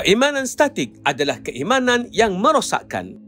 Keimanan statik adalah keimanan yang merosakkan.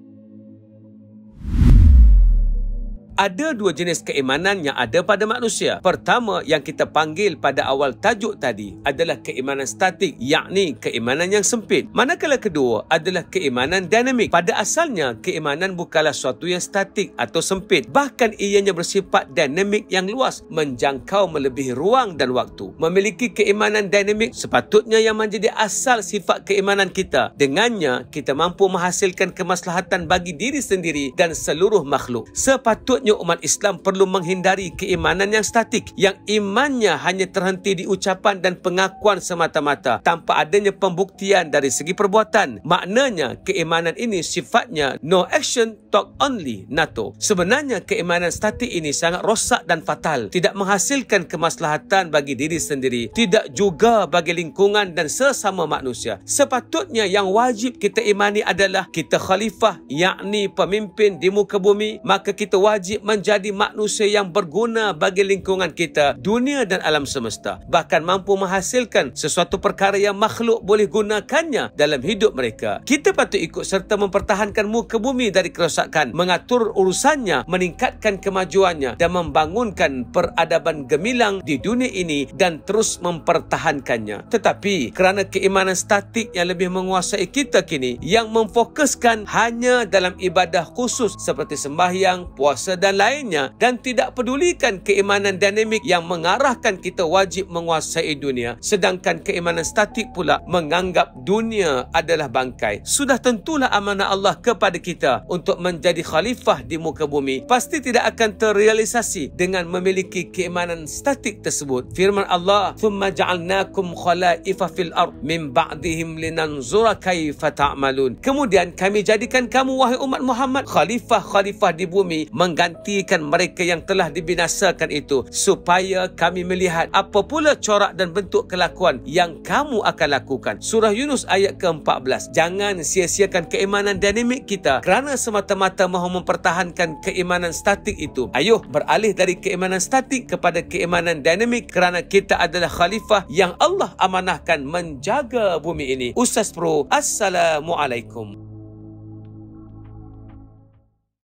Ada dua jenis keimanan yang ada pada manusia. Pertama yang kita panggil pada awal tajuk tadi adalah keimanan statik, yakni keimanan yang sempit. Manakala kedua adalah keimanan dinamik. Pada asalnya, keimanan bukanlah suatu yang statik atau sempit. Bahkan ianya bersifat dinamik yang luas, menjangkau melebihi ruang dan waktu. Memiliki keimanan dinamik sepatutnya yang menjadi asal sifat keimanan kita. Dengannya, kita mampu menghasilkan kemaslahatan bagi diri sendiri dan seluruh makhluk. Sepatutnya sebaliknya umat Islam perlu menghindari keimanan yang statik yang imannya hanya terhenti di ucapan dan pengakuan semata-mata tanpa adanya pembuktian dari segi perbuatan maknanya keimanan ini sifatnya no action talk only nato sebenarnya keimanan statik ini sangat rosak dan fatal tidak menghasilkan kemaslahatan bagi diri sendiri tidak juga bagi lingkungan dan sesama manusia sepatutnya yang wajib kita imani adalah kita khalifah yakni pemimpin di muka bumi maka kita wajib wajib menjadi manusia yang berguna bagi lingkungan kita, dunia dan alam semesta. Bahkan mampu menghasilkan sesuatu perkara yang makhluk boleh gunakannya dalam hidup mereka. Kita patut ikut serta mempertahankan muka bumi dari kerosakan, mengatur urusannya, meningkatkan kemajuannya dan membangunkan peradaban gemilang di dunia ini dan terus mempertahankannya. Tetapi kerana keimanan statik yang lebih menguasai kita kini yang memfokuskan hanya dalam ibadah khusus seperti sembahyang, puasa dan lainnya dan tidak pedulikan keimanan dinamik yang mengarahkan kita wajib menguasai dunia sedangkan keimanan statik pula menganggap dunia adalah bangkai sudah tentulah amanah Allah kepada kita untuk menjadi khalifah di muka bumi pasti tidak akan terrealisasi dengan memiliki keimanan statik tersebut firman Allah thumma ja'alnakum khalaifa fil ard min ba'dihim linanzura kaifa ta'malun kemudian kami jadikan kamu wahai umat Muhammad khalifah-khalifah di bumi mengganti menggantikan mereka yang telah dibinasakan itu supaya kami melihat apa pula corak dan bentuk kelakuan yang kamu akan lakukan. Surah Yunus ayat ke-14. Jangan sia-siakan keimanan dinamik kita kerana semata-mata mahu mempertahankan keimanan statik itu. Ayuh beralih dari keimanan statik kepada keimanan dinamik kerana kita adalah khalifah yang Allah amanahkan menjaga bumi ini. Ustaz Pro, Assalamualaikum.